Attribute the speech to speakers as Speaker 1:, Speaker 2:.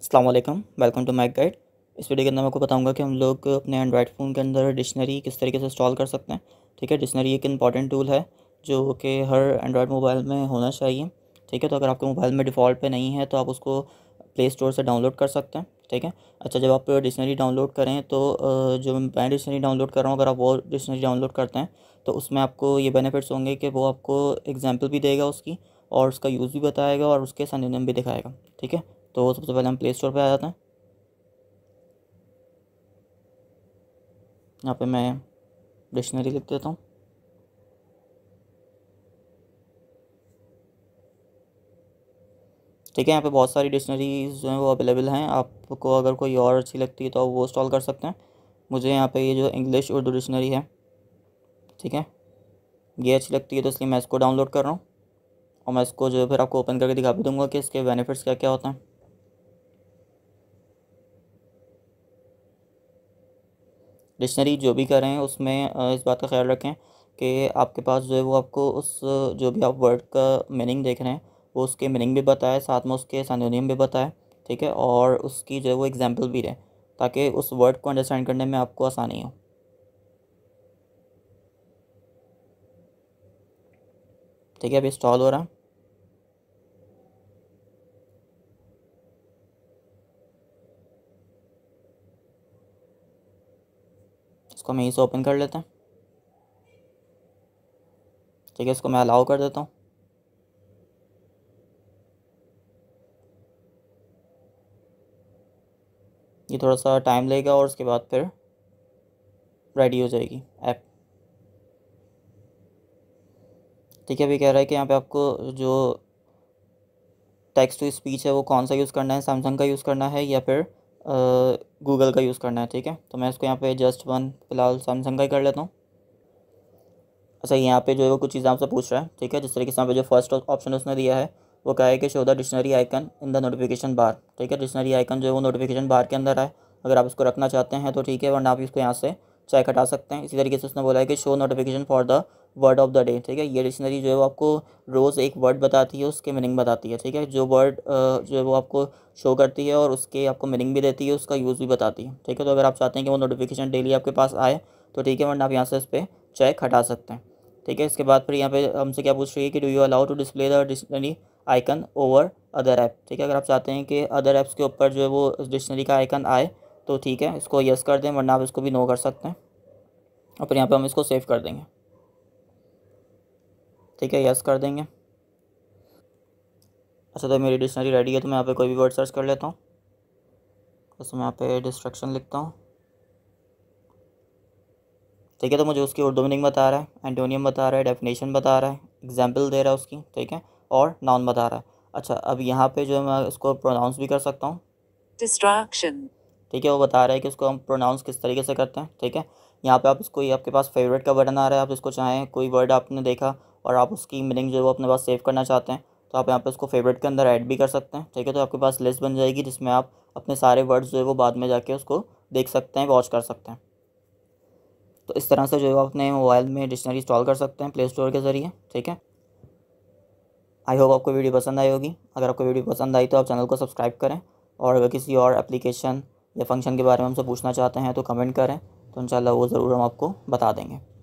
Speaker 1: Aslam welcome to my guide इस वीडियो के अंदर मैं आपको बताऊंगा कि हम लोग अपने एंड्रॉयड फ़ोन के अंदर डिक्शनरी किस तरीके से इंस्टॉल कर सकते हैं ठीक है डिक्शनरी एक इंपॉर्टेंट टूल है जो कि हर एंड्रॉयड मोबाइल में होना चाहिए ठीक है तो अगर आपके मोबाइल में डिफ़ॉल्ट पे नहीं है तो आप उसको प्ले स्टोर से डाउनलोड कर सकते हैं ठीक है अच्छा जब आप डिक्शनरी डाउनलोड करें तो जो मैं डिक्शनरी डाउनलोड कर रहा हूँ अगर आप वो डिक्शनरी डाउनलोड करते हैं तो उसमें आपको ये बेनिफिट्स होंगे कि वो आपको एग्जाम्पल भी देगा उसकी और उसका यूज़ भी बताएगा और उसके सनोनिम भी दिखाएगा ठीक है तो सबसे पहले हम प्ले स्टोर पर आ जाते हैं यहाँ पे मैं डिक्शनरी लिख देता हूँ ठीक है यहाँ पे बहुत सारी डिक्शनरीज जो हैं वो अवेलेबल हैं आपको अगर कोई और अच्छी लगती है तो आप वो इंस्टॉल कर सकते हैं मुझे यहाँ पे ये जो इंग्लिश उर्दू डिक्शनरी है ठीक है ये अच्छी लगती है तो इसलिए मैं इसको डाउनलोड कर रहा हूँ और मैं इसको जो है फिर आपको ओपन करके दिखा भी दूँगा कि इसके बेनिफिट्स क्या क्या होते हैं डिक्शनरी जो भी करें उसमें इस बात का ख्याल रखें कि आपके पास जो है वो आपको उस जो भी आप वर्ड का मीनिंग देख रहे हैं वो उसके मीनिंग भी बताए साथ में उसके सानोनियम भी बताए ठीक है और उसकी जो है वो एग्जाम्पल भी रहे ताकि उस वर्ड को अंडरस्टैंड करने में आपको आसानी हो ठीक है अभी इंस्टॉल हो रहा है इसको मैं यहीं से ओपन कर लेते हैं ठीक है इसको मैं अलाउ कर देता हूँ ये थोड़ा सा टाइम लेगा और उसके बाद फिर रेडी हो जाएगी ऐप ठीक है अभी कह रहा है कि यहाँ पे आपको जो टेक्स्ट टू स्पीच है वो कौन सा यूज़ करना है सैमसंग का यूज़ करना है या फिर गूगल का यूज़ करना है ठीक है तो मैं इसको यहाँ पे जस्ट वन फ़िलहाल सैमसंग का ही कर लेता हूँ अच्छा यहाँ पे जो है वो कुछ चीज़ें आपसे पूछ रहा है ठीक है जिस तरीके से यहाँ पे जो फर्स्ट ऑप्शन उसने दिया है वो कहा है कि show the dictionary icon in the notification bar ठीक है डिक्शनरी आइकन जो है वो नोटिफिकेशन बार के अंदर है अगर आप इसको रखना चाहते हैं तो ठीक है वरना आप इसको यहाँ से चाहे हटा सकते हैं इसी तरीके से उसने बोला है कि show notification for the word of the day ठीक है ये डिक्शनरी जो है वो आपको रोज़ एक वर्ड बताती है उसके मीनिंग बताती है ठीक है जो वर्ड जो है वो आपको शो करती है और उसके आपको मीनिंग भी देती है उसका यूज़ भी बताती है ठीक है तो अगर आप चाहते हैं कि वो नोटिफिकेशन डेली आपके पास आए तो ठीक है वरना आप यहाँ से इस पर चेक हटा सकते हैं ठीक है इसके बाद फिर यहाँ पे हमसे क्या पूछ रही है कि do you allow to display the dictionary icon over other app ठीक है अगर आप चाहते हैं कि अदर ऐप्स के ऊपर जो है वो डिक्शनरी का आइकन आए तो ठीक है इसको यस कर दें वरना आप इसको भी नो कर सकते हैं और फिर यहाँ पे हम इसको सेव कर देंगे ठीक है यस कर देंगे अच्छा तो मेरी डिक्शनरी रेडी है तो मैं यहाँ पे कोई भी वर्ड सर्च कर लेता हूँ जैसे मैं यहाँ पे डिस्ट्रक्शन लिखता हूँ ठीक है तो मुझे उसकी उर्दू मीनिंग बता रहा है एंटोनियम बता रहा है डेफिनेशन बता रहा है एग्जाम्पल दे रहा है उसकी ठीक है और नाउन बता रहा है अच्छा अब यहाँ पे जो है मैं इसको प्रोनाउंस भी कर सकता हूँ डिस्ट्रैक्शन ठीक है वो बता रहा है कि उसको हम प्रोनाउंस किस तरीके से करते हैं ठीक है यहाँ पे आप इसको ये आपके पास फेवरेट का बटन आ रहा है आप इसको चाहें कोई वर्ड आपने देखा और आप उसकी मीनिंग जो है वो अपने पास सेव करना चाहते हैं तो आप यहाँ पे उसको फेवरेट के अंदर ऐड भी कर सकते हैं ठीक है तो आपके पास लिस्ट बन जाएगी जिसमें आप अपने सारे वर्ड्स जो है वो बाद में जाके उसको देख सकते हैं वॉच कर सकते हैं तो इस तरह से जो है अपने मोबाइल में डिक्शनरी इंस्टॉल कर सकते हैं प्ले स्टोर के ज़रिए ठीक है आई होप आपको वीडियो पसंद आई होगी अगर आपको वीडियो पसंद आई तो आप चैनल को सब्सक्राइब करें और अगर किसी और एप्लीकेशन या फंक्शन के बारे में हमसे पूछना चाहते हैं तो कमेंट करें तो इन वो ज़रूर हम आपको बता देंगे